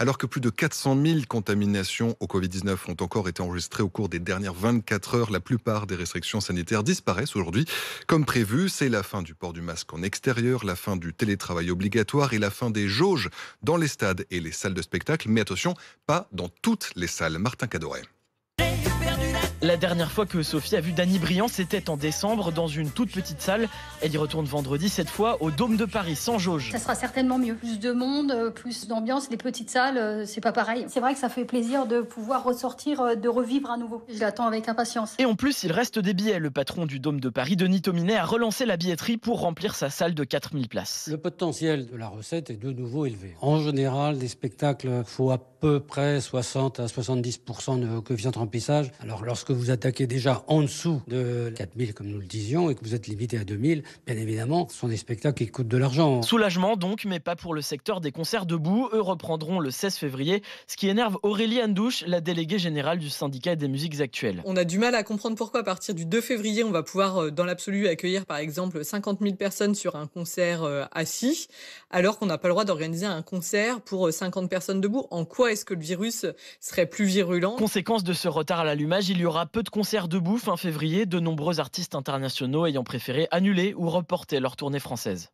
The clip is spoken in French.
Alors que plus de 400 000 contaminations au Covid-19 ont encore été enregistrées au cours des dernières 24 heures, la plupart des restrictions sanitaires disparaissent aujourd'hui. Comme prévu, c'est la fin du port du masque en extérieur, la fin du télétravail obligatoire et la fin des jauges dans les stades et les salles de spectacle. Mais attention, pas dans toutes les salles. Martin Cadoret. La dernière fois que Sophie a vu Danny Briand, c'était en décembre dans une toute petite salle. Elle y retourne vendredi, cette fois au Dôme de Paris, sans jauge. Ça sera certainement mieux. Plus de monde, euh, plus d'ambiance, les petites salles, euh, c'est pas pareil. C'est vrai que ça fait plaisir de pouvoir ressortir, euh, de revivre à nouveau. Je l'attends avec impatience. Et en plus, il reste des billets. Le patron du Dôme de Paris, Denis Tominet, a relancé la billetterie pour remplir sa salle de 4000 places. Le potentiel de la recette est de nouveau élevé. En général, des spectacles, faut à peu près 60 à 70% de coefficient de remplissage. Alors lorsque vous attaquez déjà en dessous de 4000, comme nous le disions, et que vous êtes limité à 2000, bien évidemment, ce sont des spectacles qui coûtent de l'argent. Soulagement donc, mais pas pour le secteur des concerts debout. Eux reprendront le 16 février, ce qui énerve Aurélie Andouche, la déléguée générale du syndicat des musiques actuelles. On a du mal à comprendre pourquoi à partir du 2 février, on va pouvoir euh, dans l'absolu accueillir par exemple 50 000 personnes sur un concert euh, assis, alors qu'on n'a pas le droit d'organiser un concert pour 50 euh, personnes debout. En quoi est-ce que le virus serait plus virulent Conséquence de ce retard à l'allumage, il y aura peu de concerts debout fin février, de nombreux artistes internationaux ayant préféré annuler ou reporter leur tournée française.